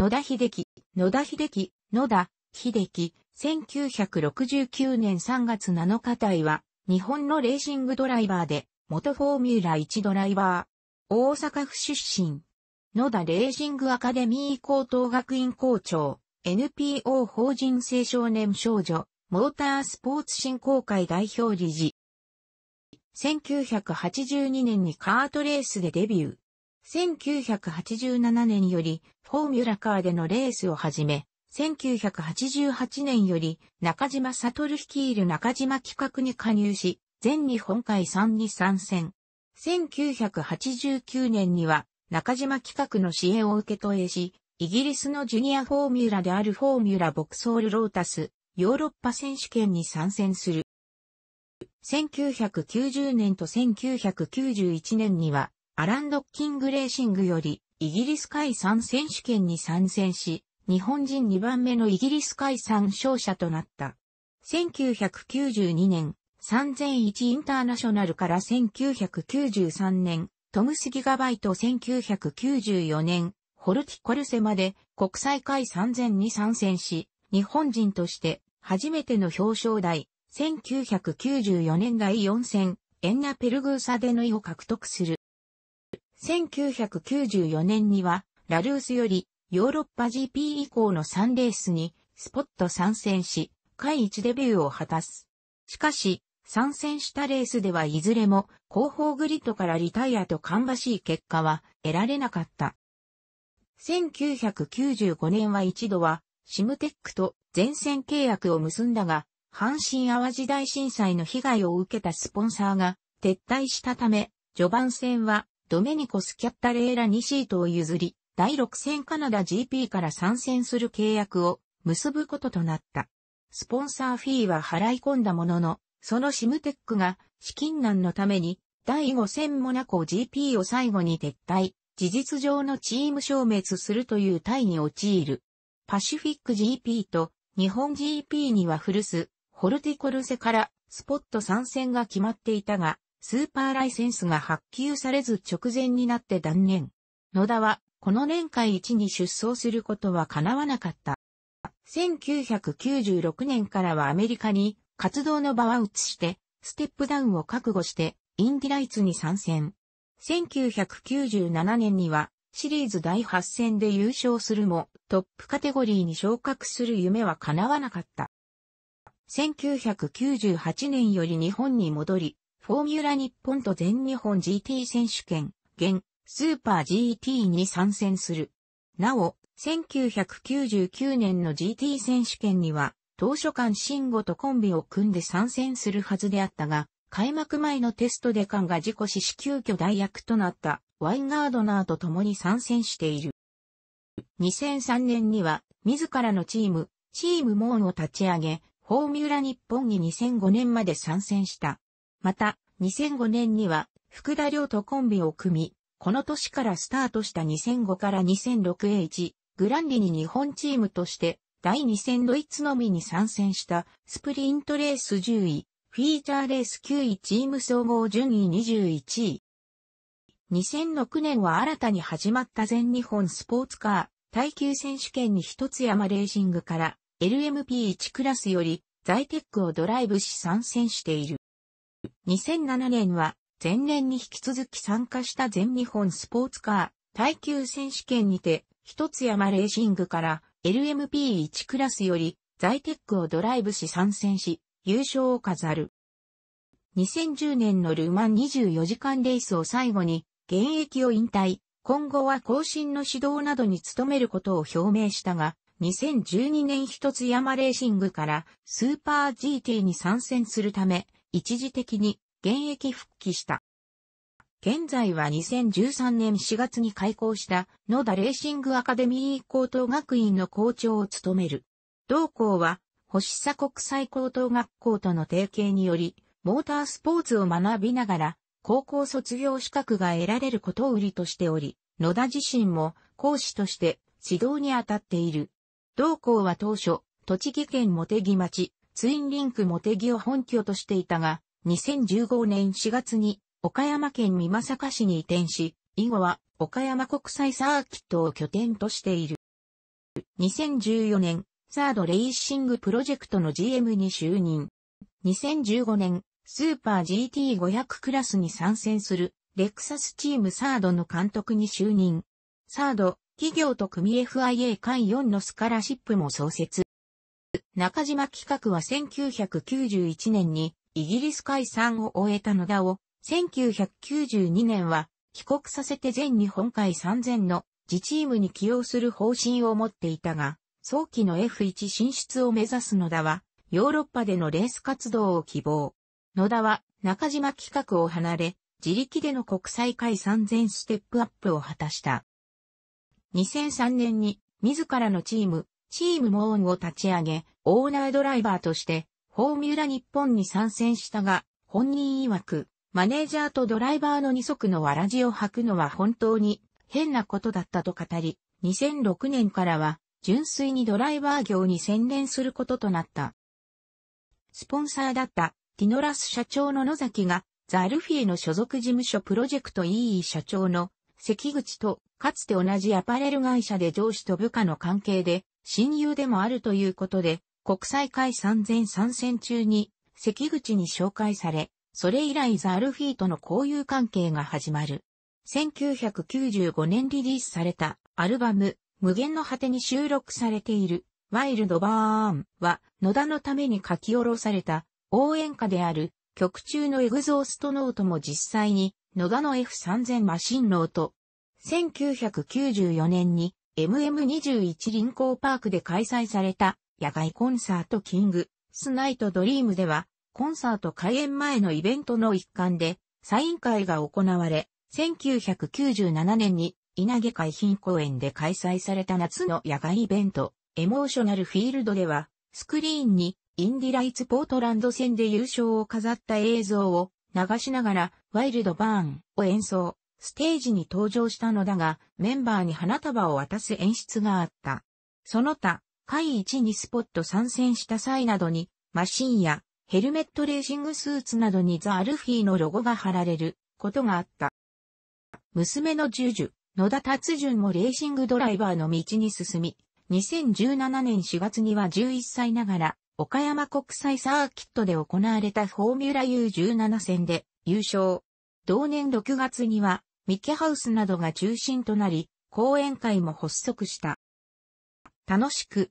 野田秀樹、野田秀樹、野田秀樹、1969年3月7日台は、日本のレーシングドライバーで、元フォーミュラ1ドライバー、大阪府出身、野田レーシングアカデミー高等学院校長、NPO 法人青少年少女、モータースポーツ振興会代表理事。1982年にカートレースでデビュー。1987年よりフォーミュラカーでのレースを始め、1988年より中島悟率いる中島企画に加入し、全日本海3に参戦。1989年には中島企画の支援を受け取りし、イギリスのジュニアフォーミュラであるフォーミュラボクソールロータス、ヨーロッパ選手権に参戦する。1990年と1991年にはアラン・ドッキング・レーシングより、イギリス海産選手権に参戦し、日本人2番目のイギリス海産勝者となった。1992年、3001インターナショナルから1993年、トムスギガバイト1994年、ホルティコルセまで国際会3000に参戦し、日本人として初めての表彰台、1994年第4戦、エンナペルグーサでの意を獲得する。1994年には、ラルースより、ヨーロッパ GP 以降の3レースに、スポット参戦し、会一デビューを果たす。しかし、参戦したレースではいずれも後方グリッドからリタイアと芳しい結果は得られなかった。1995年は一度はシムテックと全線契約を結んだが、阪神淡路大震災の被害を受けたスポンサーが撤退したため、序盤戦はドメニコ・スキャッタレーラにシートを譲り、第6戦カナダ GP から参戦する契約を結ぶこととなった。スポンサーフィーは払い込んだものの、そのシムテックが資金難のために第5戦モナコ GP を最後に撤退、事実上のチーム消滅するというタイに陥る。パシフィック GP と日本 GP には古巣、ホルティコルセからスポット参戦が決まっていたが、スーパーライセンスが発給されず直前になって断念。野田は、この年会一に出走することは叶わなかった。1996年からはアメリカに活動の場は移して、ステップダウンを覚悟して、インディライツに参戦。1997年には、シリーズ第8戦で優勝するも、トップカテゴリーに昇格する夢は叶わなかった。1998年より日本に戻り、フォーミュラ日本と全日本 GT 選手権、現、スーパー GT に参戦する。なお、1999年の GT 選手権には、当初間慎吾とコンビを組んで参戦するはずであったが、開幕前のテストで間が事故死し急遽代役となったワインガードナーと共に参戦している。2003年には自らのチーム、チームモーンを立ち上げ、フォーミュラ日本に2005年まで参戦した。また、2005年には、福田亮とコンビを組み、この年からスタートした2005から2006 h グランリに日本チームとして、第2戦ドイツのみに参戦したスプリントレース10位、フィーチャーレース9位チーム総合順位21位。2006年は新たに始まった全日本スポーツカー、耐久選手権に一つ山レーシングから LMP1 クラスより在テックをドライブし参戦している。2007年は前年に引き続き参加した全日本スポーツカー耐久選手権にて、一つ山レーシングから LMP1 クラスよりザイテックをドライブし参戦し、優勝を飾る。2010年のルーマン24時間レースを最後に、現役を引退、今後は更新の指導などに努めることを表明したが、2012年一つ山レーシングからスーパー GT に参戦するため、一時的に現役復帰した。現在は2013年4月に開校した野田レーシングアカデミー高等学院の校長を務める。同校は星佐国際高等学校との提携により、モータースポーツを学びながら、高校卒業資格が得られることを売りとしており、野田自身も講師として指導に当たっている。同校は当初、栃木県茂木町、ツインリンクも手を本拠としていたが、2015年4月に岡山県美作市に移転し、以後は岡山国際サーキットを拠点としている。2014年、サードレイシングプロジェクトの GM に就任。2015年、スーパー GT500 クラスに参戦するレクサスチームサードの監督に就任。サード、企業と組 FIA 会4のスカラシップも創設。中島企画は1991年にイギリス解散を終えた野田を、1992年は帰国させて全日本海3000の自チームに起用する方針を持っていたが、早期の F1 進出を目指す野田は、ヨーロッパでのレース活動を希望。野田は中島企画を離れ、自力での国際海3000ステップアップを果たした。2003年に自らのチーム、チームモーンを立ち上げ、オーナードライバーとして、フォーミュラ日本に参戦したが、本人曰く、マネージャーとドライバーの二足のわらじを履くのは本当に変なことだったと語り、2006年からは純粋にドライバー業に専念することとなった。スポンサーだったティノラス社長の野崎がザ・ルフィエの所属事務所プロジェクト EE 社長の関口とかつて同じアパレル会社で上司と部下の関係で親友でもあるということで国際会3 0 0戦中に関口に紹介され、それ以来ザ・アルフィーとの交友関係が始まる。1995年リリースされたアルバム無限の果てに収録されているワイルドバーンは野田のために書き下ろされた応援歌である曲中のエグゾーストノートも実際に野田の F3000 マシンート。1994年に MM21 臨港パークで開催された野外コンサートキング、スナイトドリームでは、コンサート開演前のイベントの一環で、サイン会が行われ、1997年に稲毛海浜公園で開催された夏の野外イベント、エモーショナルフィールドでは、スクリーンにインディライツポートランド戦で優勝を飾った映像を流しながら、ワイルドバーンを演奏、ステージに登場したのだが、メンバーに花束を渡す演出があった。その他、会一にスポット参戦した際などに、マシンやヘルメットレーシングスーツなどにザ・アルフィーのロゴが貼られることがあった。娘のジュジュ、野田達順もレーシングドライバーの道に進み、2017年4月には11歳ながら、岡山国際サーキットで行われたフォーミュラ U17 戦で優勝。同年6月には、ミケハウスなどが中心となり、講演会も発足した。楽しく、